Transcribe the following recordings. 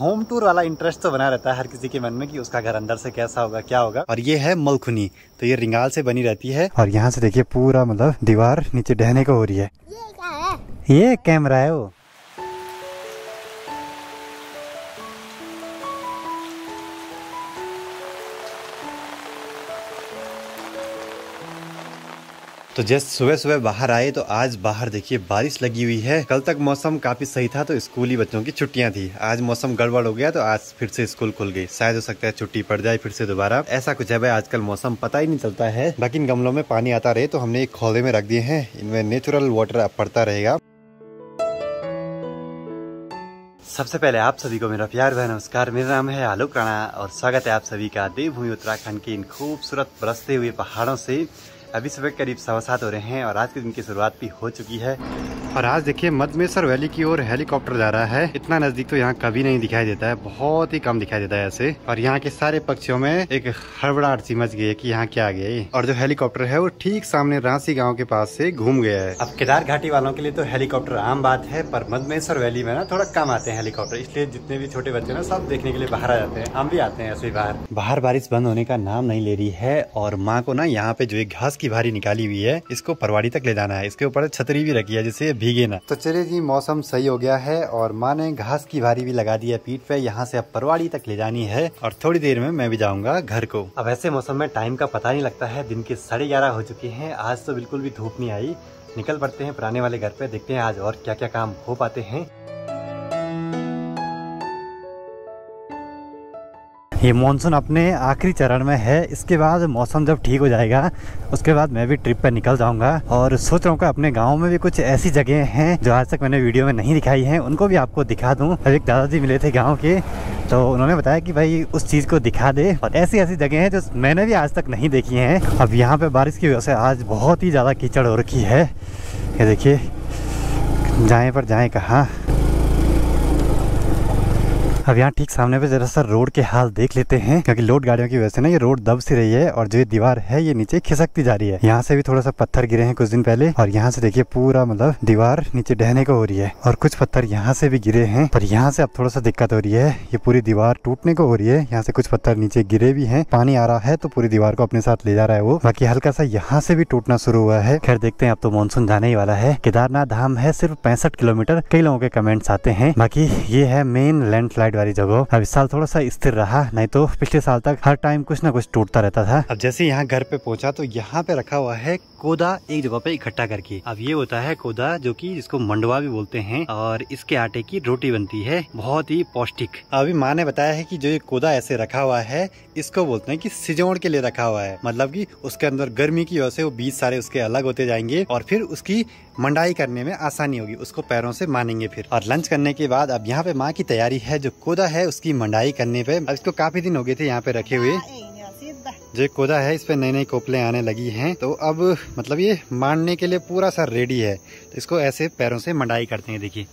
Home tour वाला interest तो बना रहता है हर किसी के मन में कि उसका घर अंदर से कैसा होगा क्या होगा और ये है मलखुनी तो ये रिंगाल से बनी रहती है और यहाँ से देखिए पूरा मतलब दीवार नीचे ढहने को हो रही है ये है ये कैमरा है वो तो जस्ट सुबह सुबह बाहर आए तो आज बाहर देखिए बारिश लगी हुई है कल तक मौसम काफ़ी सही था तो स्कूली बच्चों की छुट्टियां थी आज मौसम गड़बड़ हो गया तो आज फिर से स्कूल खुल गई शायद हो सकता है छुट्टी पड़ जाए फिर से दोबारा ऐसा कुछ है भाई आजकल मौसम पता ही नहीं चलता है बाकी इन गमलों में पानी आता रहे तो हमने एक खोले में रख दिए है इनमें नेचुरल वाटर पड़ता रहेगा सबसे पहले आप सभी को मेरा प्यार भाई नमस्कार मेरा नाम है आलोक राणा और स्वागत है आप सभी का देवभूमि उत्तराखंड के इन खूबसूरत बरसते हुए पहाड़ों से अभी सुबह करीब सवा सात हो रहे हैं और आज के दिन की शुरुआत भी हो चुकी है और आज देखिए मध्य वैली की ओर हेलीकॉप्टर जा रहा है इतना नजदीक तो यहाँ कभी नहीं दिखाई देता है बहुत ही कम दिखाई देता है ऐसे और यहाँ के सारे पक्षियों में एक हड़बड़ाहट सी मच गई है की यहाँ क्या आ गया और जो हेलीकॉप्टर है वो ठीक सामने रांसी गाँव के पास से घूम गया है अब केदार घाटी वालों के लिए तो हेलीकॉप्टर आम बात है पर मधमेश्वर वैली में ना थोड़ा कम आते हैं हेलीकॉप्टर इसलिए जितने भी छोटे बच्चे ना सब देखने के लिए बाहर आ जाते हैं हम भी आते हैं ऐसे बाहर बाहर बारिश बंद होने का नाम नहीं ले रही है और माँ को ना यहाँ पे जो एक घास की भारी निकाली हुई है इसको परवाड़ी तक ले जाना है इसके ऊपर छतरी भी रखी है जिससे भीगे ना तो चले जी मौसम सही हो गया है और माँ ने घास की भारी भी लगा दी है पीठ पे यहाँ से अब परवाड़ी तक ले जानी है और थोड़ी देर में मैं भी जाऊंगा घर को अब ऐसे मौसम में टाइम का पता नहीं लगता है दिन के साढ़े ग्यारह हो चुके हैं आज तो बिल्कुल भी धूप नहीं आई निकल पड़ते हैं पुराने वाले घर पे देखते हैं आज और क्या क्या काम हो पाते हैं ये मॉनसून अपने आखिरी चरण में है इसके बाद मौसम जब ठीक हो जाएगा उसके बाद मैं भी ट्रिप पर निकल जाऊंगा और सोच रहा हूँ कि अपने गांव में भी कुछ ऐसी जगह हैं जो आज तक मैंने वीडियो में नहीं दिखाई हैं उनको भी आपको दिखा दूँ अब एक दादाजी मिले थे गाँव के तो उन्होंने बताया कि भाई उस चीज़ को दिखा दे और ऐसी ऐसी जगह हैं जो मैंने भी आज तक नहीं देखी हैं अब यहाँ पर बारिश की वजह से आज बहुत ही ज़्यादा कीचड़ हो रखी है ये देखिए जाएँ पर जाएँ कहाँ अब यहाँ ठीक सामने पे जरा सा रोड के हाल देख लेते हैं क्योंकि लोड गाड़ियों की वजह से ना ये रोड दब सी रही है और जो ये दीवार है ये नीचे खिसकती जा रही है यहाँ से भी थोड़ा सा पत्थर गिरे हैं कुछ दिन पहले और यहाँ से देखिए पूरा मतलब दीवार नीचे ढहने को हो रही है और कुछ पत्थर यहाँ से भी गिरे हैं पर यहाँ से अब थोड़ा सा दिक्कत हो रही है ये पूरी दीवार टूटने को हो रही है यहाँ से कुछ पत्थर नीचे गिरे भी है पानी आ रहा है तो पूरी दीवार को अपने साथ ले जा रहा है वो बाकी हल्का सा यहाँ से भी टूटना शुरू हुआ है खैर देखते हैं अब तो मानसून जाने ही वाला है केदारनाथ धाम है सिर्फ पैंसठ किलोमीटर कई लोगों के कमेंट्स आते हैं बाकी ये है मेन लैंडस्लाइड साइड वाली जगह अब इस साल थोड़ा सा स्थिर रहा नहीं तो पिछले साल तक हर टाइम कुछ ना कुछ टूटता रहता था अब जैसे यहाँ घर पे पहुंचा तो यहाँ पे रखा हुआ है कोदा एक जगह पे इकट्ठा करके अब ये होता है कोदा जो कि जिसको मंडवा भी बोलते हैं और इसके आटे की रोटी बनती है बहुत ही पौष्टिक अभी माँ ने बताया है कि जो ये कोदा ऐसे रखा हुआ है इसको बोलते हैं कि सिजोड़ के लिए रखा हुआ है मतलब कि उसके अंदर गर्मी की वजह से वो बीज सारे उसके अलग होते जाएंगे और फिर उसकी मंडाई करने में आसानी होगी उसको पैरों से मानेंगे फिर और लंच करने के बाद अब यहाँ पे माँ की तैयारी है जो कोदा है उसकी मंडाई करने पे अब इसको काफी दिन हो गए थे यहाँ पे रखे हुए हाँ, जो कोदा है इस पर नई नई कोपले आने लगी हैं तो अब मतलब ये मारने के लिए पूरा सा रेडी है तो इसको ऐसे पैरों से मंडाई करते हैं देखिए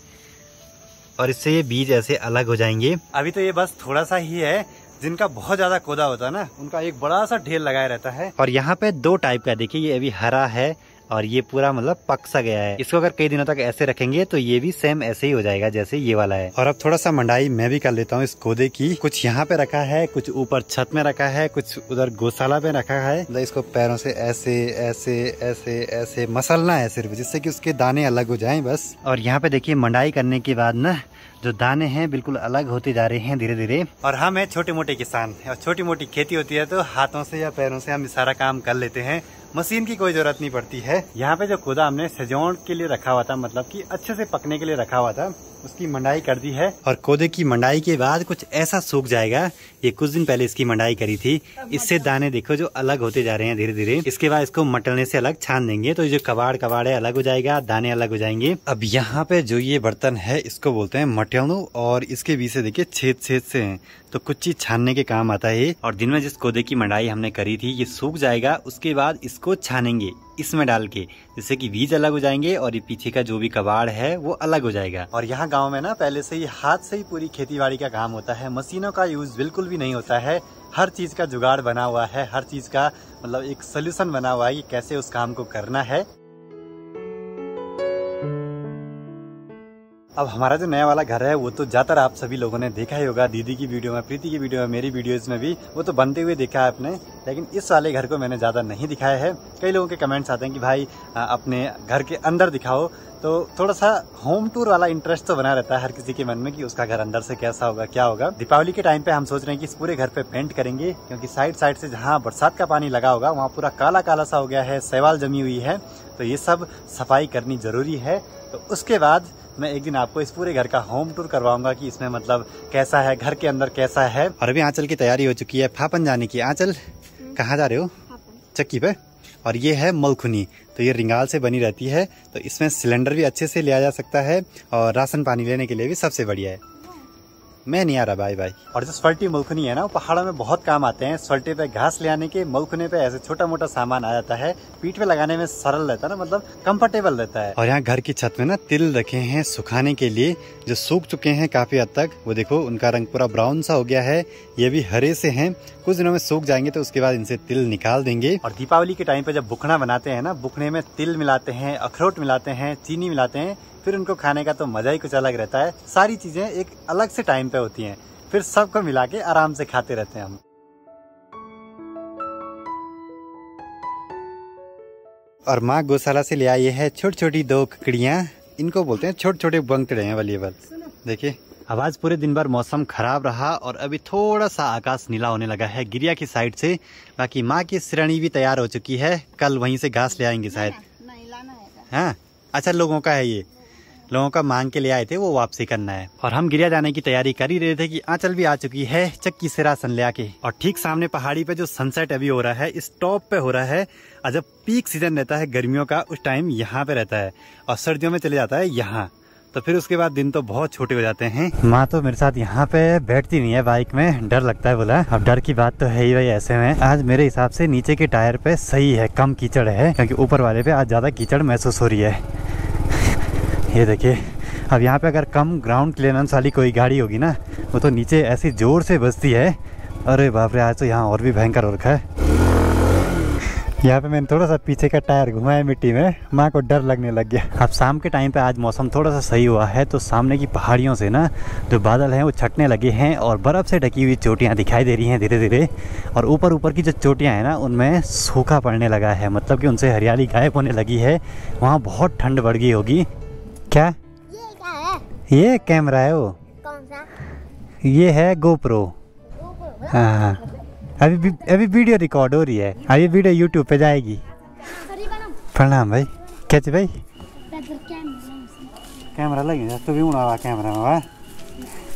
और इससे ये बीज ऐसे अलग हो जाएंगे अभी तो ये बस थोड़ा सा ही है जिनका बहुत ज्यादा कोदा होता है ना उनका एक बड़ा सा ढेर लगाया रहता है और यहाँ पे दो टाइप का देखिए ये अभी हरा है और ये पूरा मतलब पक सा गया है इसको अगर कई दिनों तक ऐसे रखेंगे तो ये भी सेम ऐसे ही हो जाएगा जैसे ये वाला है और अब थोड़ा सा मंडाई मैं भी कर लेता हूँ इस कोदे की कुछ यहाँ पे रखा है कुछ ऊपर छत में रखा है कुछ उधर गौशाला में रखा है मतलब इसको पैरों से ऐसे ऐसे ऐसे ऐसे मसलना है सिर्फ जिससे की उसके दाने अलग हो जाए बस और यहाँ पे देखिए मंडाई करने के बाद न जो दाने हैं बिल्कुल अलग होते जा रहे हैं धीरे धीरे और हम हैं छोटे मोटे किसान और छोटी मोटी खेती होती है तो हाथों से या पैरों से हम सारा काम कर लेते हैं मशीन की कोई ज़रूरत नहीं पड़ती है यहाँ पे जो खुदा हमने सजोन के लिए रखा हुआ था मतलब कि अच्छे से पकने के लिए रखा हुआ था उसकी मंडाई कर दी है और कोदे की मंडाई के बाद कुछ ऐसा सूख जाएगा ये कुछ दिन पहले इसकी मंडाई करी थी इससे दाने देखो जो अलग होते जा रहे हैं धीरे धीरे इसके बाद इसको मटलने से अलग छान देंगे तो जो कबाड़ कबाड़ है अलग हो जाएगा दाने अलग हो जाएंगे अब यहाँ पे जो ये बर्तन है इसको बोलते हैं मटलू और इसके बीच से देखिये छेद छेद से है तो कुछ चीज छानने के काम आता है और दिन में जिस कोदे की मंडाई हमने करी थी ये सूख जाएगा उसके बाद इसको छानेंगे इसमें डाल के जिससे कि बीज अलग हो जाएंगे और ये पीछे का जो भी कबाड़ है वो अलग हो जाएगा और यहाँ गाँव में ना पहले से ही हाथ से ही पूरी खेती का काम होता है मशीनों का यूज बिल्कुल भी नहीं होता है हर चीज का जुगाड़ बना हुआ है हर चीज का मतलब एक सोल्यूशन बना हुआ है कि कैसे उस काम को करना है अब हमारा जो नया वाला घर है वो तो ज़्यादातर आप सभी लोगों ने देखा ही होगा दीदी की वीडियो में प्रीति की वीडियो में मेरी वीडियोस में भी वो तो बनते हुए देखा है आपने लेकिन इस वाले घर को मैंने ज़्यादा नहीं दिखाया है कई लोगों के कमेंट्स आते हैं कि भाई अपने घर के अंदर दिखाओ तो थोड़ा सा होम टूर वाला इंटरेस्ट तो बना रहता है हर किसी के मन में कि उसका घर अंदर से कैसा होगा क्या होगा दीपावली के टाइम पे हम सोच रहे हैं कि इस पूरे घर पे पेंट करेंगे क्योंकि साइड साइड से जहाँ बरसात का पानी लगा होगा वहाँ पूरा काला काला सा हो गया है सवाल जमी हुई है तो ये सब सफाई करनी जरूरी है तो उसके बाद मैं एक दिन आपको इस पूरे घर का होम टूर करवाऊंगा कि इसमें मतलब कैसा है घर के अंदर कैसा है और अभी आंचल की तैयारी हो चुकी है फापन जाने की आंचल हम्म। कहाँ जा रहे हो चक्की पे और ये है मलखुनी तो ये रिंगाल से बनी रहती है तो इसमें सिलेंडर भी अच्छे से लिया जा सकता है और राशन पानी लेने के लिए भी सबसे बढ़िया है मैं नहीं आ रहा भाई भाई और जो स्वर्टी मुल्खनी है ना पहाड़ों में बहुत काम आते हैं स्वर्टी पे घास ले आने के मुल्खने पे ऐसे छोटा मोटा सामान आ जाता है पीठ पे लगाने में सरल रहता है ना मतलब कंफर्टेबल रहता है और यहाँ घर की छत में ना तिल रखे हैं सुखाने के लिए जो सूख चुके हैं काफी हद तक वो देखो उनका रंग पूरा ब्राउन सा हो गया है ये भी हरे से है कुछ दिनों में सूख जाएंगे तो उसके बाद इनसे तिल निकाल देंगे और दीपावली के टाइम पे जब बुखना बनाते हैं ना बुखने में तिल मिलाते हैं अखरोट मिलाते हैं चीनी मिलाते हैं फिर उनको खाने का तो मज़ा ही कुछ अलग रहता है सारी चीज़ें एक अलग से टाइम पे होती हैं फिर सबको मिला के आराम से खाते रहते हैं हम और माँ गौशाला से ले आई है छोटी छोटी दो ककड़िया इनको बोलते हैं छोटे छोटे बंकड़े हैं अवेलेबल देखिए अब आज पूरे दिन भर मौसम खराब रहा और अभी थोड़ा सा आकाश नीला होने लगा है गिरिया की साइड से बाकी माँ की श्रेणी भी तैयार हो चुकी है कल वहीं से घास ले आएंगे शायद हाँ अच्छा लोगों का है ये लोगों का मांग के लिए आए थे वो वापसी करना है और हम गिरिया जाने की तैयारी कर ही रहे थे कि आंचल भी आ चुकी है चक्की सिरा सनलिया के और ठीक सामने पहाड़ी पे जो सनसेट अभी हो रहा है इस टॉप पे हो रहा है और जब पीक सीजन रहता है गर्मियों का उस टाइम यहाँ पे रहता है और सर्दियों में चले जाता है यहाँ तो फिर उसके बाद दिन तो बहुत छोटे हो जाते हैं माँ तो मेरे साथ यहाँ पे बैठती नहीं है बाइक में डर लगता है बोला अब डर की बात तो है ही भाई ऐसे में आज मेरे हिसाब से नीचे के टायर पे सही है कम कीचड़ है क्योंकि ऊपर वाले पे आज ज्यादा कीचड़ महसूस हो रही है ये देखिए अब यहाँ पे अगर कम ग्राउंड क्लियरेंस वाली कोई गाड़ी होगी ना वो तो नीचे ऐसी ज़ोर से बजती है अरे बाप रे आज तो यहाँ और भी भयंकर और रखा है यहाँ पे मैंने थोड़ा सा पीछे का टायर घुमाया मिट्टी में माँ को डर लगने लग गया अब शाम के टाइम पे आज मौसम थोड़ा सा सही हुआ है तो सामने की पहाड़ियों से ना जो बादल हैं वो छटने लगे हैं और बर्फ़ से ढकी हुई चोटियाँ दिखाई दे रही हैं धीरे धीरे और ऊपर ऊपर की जो चोटियाँ हैं ना उनमें सूखा पड़ने लगा है मतलब कि उनसे हरियाली गायब होने लगी है वहाँ बहुत ठंड बढ़ गई होगी क्या ये क्या है ये कैमरा है वो कौन सा ये है गोप्रो हाँ, हाँ अभी अभी वीडियो रिकॉर्ड हो रही है अभी हाँ, वीडियो यूट्यूब पे जाएगी प्रणाम भाई क्या भाई कैमरा लगेगा तो भी उड़ा कैमरा में वाह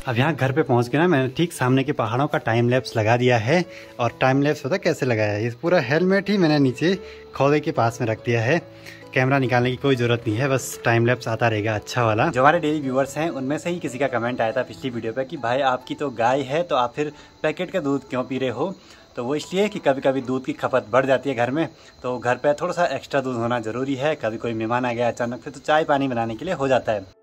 अब यहाँ घर पे पहुँच के ना मैंने ठीक सामने के पहाड़ों का टाइम लैप्स लगा दिया है और टाइम लैप्स होता कैसे लगाया है ये पूरा हेलमेट ही मैंने नीचे खोदे के पास में रख दिया है कैमरा निकालने की कोई जरूरत नहीं है बस टाइम लैप्स आता रहेगा अच्छा वाला जो हमारे डेली व्यूवर्स हैं उनमें से ही किसी का कमेंट आया था पिछली वीडियो पे कि भाई आपकी तो गाय है तो आप फिर पैकेट का दूध क्यों पी रहे हो तो वो इसलिए कि कभी कभी दूध की खपत बढ़ जाती है घर में तो घर पर थोड़ा सा एक्स्ट्रा दूध होना ज़रूरी है कभी कोई मेहमान आ गया अचानक से तो चाय पानी बनाने के लिए हो जाता है